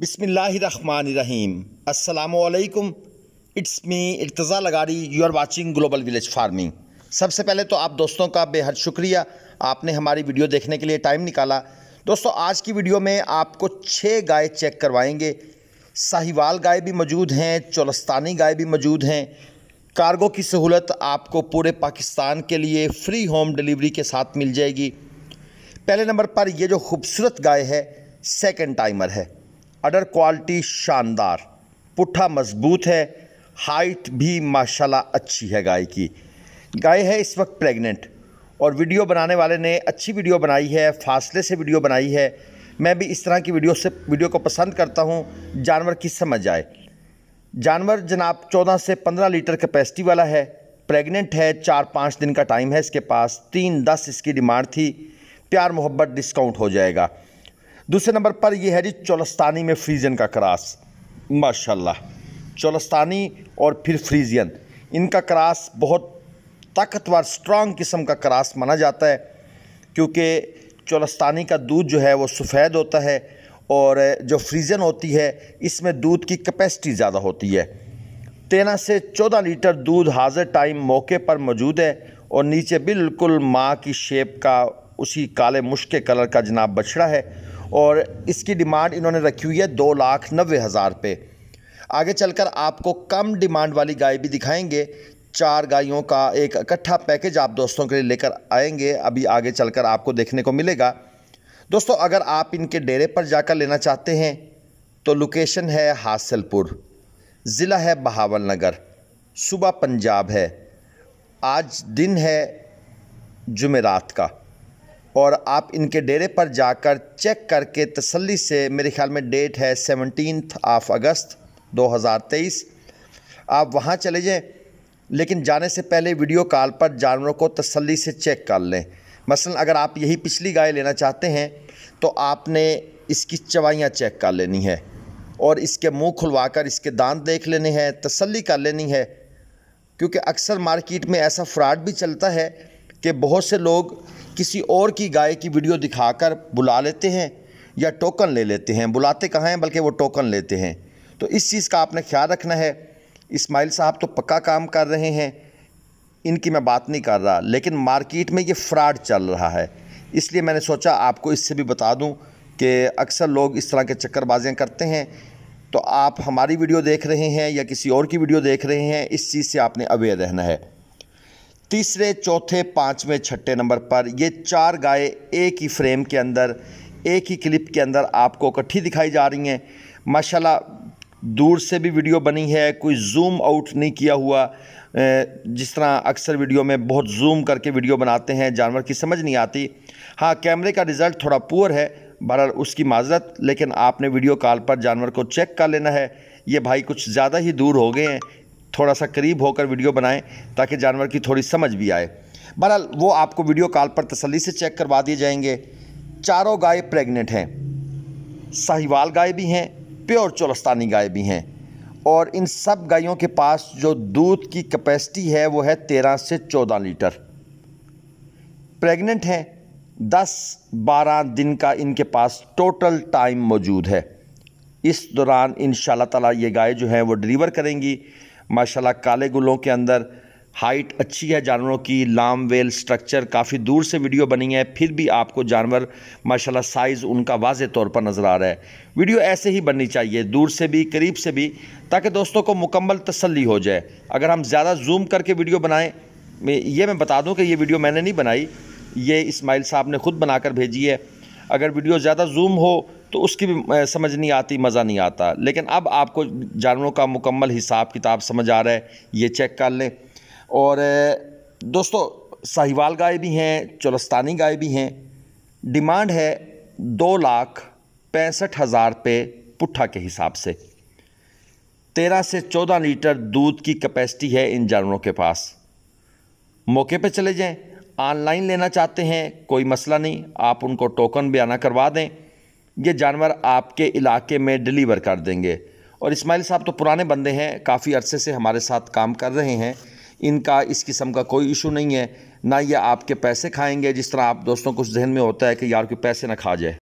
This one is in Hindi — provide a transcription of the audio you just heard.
बिसमीम् अलैक्म इट्स मी इर्तज़ा लगारी you are watching global village farming सबसे पहले तो आप दोस्तों का बेहद शुक्रिया आपने हमारी वीडियो देखने के लिए टाइम निकाला दोस्तों आज की वीडियो में आपको छः गाय चेक करवाएंगे साहिवाल गाय भी मौजूद हैं चौलस्तानी गाय भी मौजूद हैं कार्गो की सहूलत आपको पूरे पाकिस्तान के लिए फ्री होम डिलीवरी के साथ मिल जाएगी पहले नंबर पर यह जो खूबसूरत गाय है सेकेंड टाइमर है अडर क्वालिटी शानदार पुट्ठा मजबूत है हाइट भी माशाल्लाह अच्छी है गाय की गाय है इस वक्त प्रेग्नेंट और वीडियो बनाने वाले ने अच्छी वीडियो बनाई है फासले से वीडियो बनाई है मैं भी इस तरह की वीडियो से वीडियो को पसंद करता हूँ जानवर की समझ आए जानवर जनाब 14 से 15 लीटर कैपेसिटी वाला है प्रेग्नेंट है चार पाँच दिन का टाइम है इसके पास तीन दस इसकी डिमांड थी प्यार मोहब्बत डिस्काउंट हो जाएगा दूसरे नंबर पर यह है जी चौलस्तानी में फ्रीजन का क्रास माशाल्लाह चौलस्तानी और फिर फ्रीजियन इनका क्रास बहुत ताकतवर स्ट्रांग किस्म का क्रास माना जाता है क्योंकि चौलस्तानी का दूध जो है वो सफ़ेद होता है और जो फ्रीजन होती है इसमें दूध की कैपेसिटी ज़्यादा होती है तेरह से चौदह लीटर दूध हाजिर टाइम मौके पर मौजूद है और नीचे बिल्कुल माँ की शेप का उसी काले मुश्क कलर का जनाब बछड़ा है और इसकी डिमांड इन्होंने रखी हुई है दो लाख नब्बे हज़ार पे आगे चलकर आपको कम डिमांड वाली गाय भी दिखाएंगे चार गायों का एक इकट्ठा पैकेज आप दोस्तों के लिए लेकर आएंगे अभी आगे चलकर आपको देखने को मिलेगा दोस्तों अगर आप इनके डेरे पर जाकर लेना चाहते हैं तो लोकेशन है हासिलपुर ज़िला है बहावल नगर सुबह पंजाब है आज दिन है जुमेरात का और आप इनके डेरे पर जाकर चेक करके तसल्ली से मेरे ख्याल में डेट है सेवनटीन ऑफ अगस्त 2023 आप वहाँ चले जाएँ लेकिन जाने से पहले वीडियो कॉल पर जानवरों को तसल्ली से चेक कर लें मसलन अगर आप यही पिछली गाय लेना चाहते हैं तो आपने इसकी चवाइयाँ चेक कर लेनी है और इसके मुंह खुलवाकर इसके दांत देख लेने हैं तसल्ली कर लेनी है क्योंकि अक्सर मार्केट में ऐसा फ्रॉड भी चलता है कि बहुत से लोग किसी और की गाय की वीडियो दिखाकर बुला लेते हैं या टोकन ले लेते हैं बुलाते कहाँ हैं बल्कि वो टोकन लेते हैं तो इस चीज़ का आपने ख्याल रखना है इस्माइल साहब तो पक्का काम कर रहे हैं इनकी मैं बात नहीं कर रहा लेकिन मार्केट में ये फ्रॉड चल रहा है इसलिए मैंने सोचा आपको इससे भी बता दूं कि अक्सर लोग इस तरह के चक्करबाजियाँ करते हैं तो आप हमारी वीडियो देख रहे हैं या किसी और की वीडियो देख रहे हैं इस चीज़ से आपने अवेयर रहना है तीसरे चौथे पाँचवें छठे नंबर पर ये चार गाय एक ही फ्रेम के अंदर एक ही क्लिप के अंदर आपको इकट्ठी दिखाई जा रही हैं माशाल्लाह दूर से भी वीडियो बनी है कोई जूम आउट नहीं किया हुआ जिस तरह अक्सर वीडियो में बहुत जूम करके वीडियो बनाते हैं जानवर की समझ नहीं आती हाँ कैमरे का रिज़ल्ट थोड़ा पुअर है बहरहाल उसकी माजरत लेकिन आपने वीडियो कॉल पर जानवर को चेक कर लेना है ये भाई कुछ ज़्यादा ही दूर हो गए हैं थोड़ा सा करीब होकर वीडियो बनाएं ताकि जानवर की थोड़ी समझ भी आए बहरहाल वो आपको वीडियो कॉल पर तसली से चेक करवा दिए जाएंगे चारों गाय प्रेग्नेंट हैं साहिवाल गाय भी हैं प्योर चोलस्तानी गाय भी हैं और इन सब गायों के पास जो दूध की कैपेसिटी है वो है तेरह से चौदह लीटर प्रेग्नेंट हैं दस बारह दिन का इनके पास टोटल टाइम मौजूद है इस दौरान इन शाह ये गाय जो हैं वो डिलीवर करेंगी माशाल्लाह काले गुलों के अंदर हाइट अच्छी है जानवरों की लाम वेल स्ट्रक्चर काफ़ी दूर से वीडियो बनी है फिर भी आपको जानवर माशाल्लाह साइज़ उनका वाज तौर पर नज़र आ रहा है वीडियो ऐसे ही बननी चाहिए दूर से भी करीब से भी ताकि दोस्तों को मुकम्मल तसल्ली हो जाए अगर हम ज़्यादा जूम करके वीडियो बनाएँ ये मैं बता दूँ कि ये वीडियो मैंने नहीं बनाई ये इसमाइल साहब ने ख़ुद बनाकर भेजी है अगर वीडियो ज़्यादा जूम हो तो उसकी भी समझ नहीं आती मज़ा नहीं आता लेकिन अब आपको जानवरों का मुकम्मल हिसाब किताब समझ आ रहा है ये चेक कर लें और दोस्तों साहिवाल गाय भी हैं चौलस्तानी गाय भी हैं डिमांड है दो लाख पैंसठ हज़ार पे पुट्ठा के हिसाब से तेरह से चौदह लीटर दूध की कैपेसिटी है इन जानवरों के पास मौके पे चले जाएं ऑनलाइन लेना चाहते हैं कोई मसला नहीं आप उनको टोकन भी आना करवा दें ये जानवर आपके इलाके में डिलीवर कर देंगे और इस्माइल साहब तो पुराने बंदे हैं काफ़ी अरसे से हमारे साथ काम कर रहे हैं इनका इस किस्म का कोई इशू नहीं है ना ये आपके पैसे खाएंगे जिस तरह आप दोस्तों कुछ जहन में होता है कि यार के पैसे ना खा जाए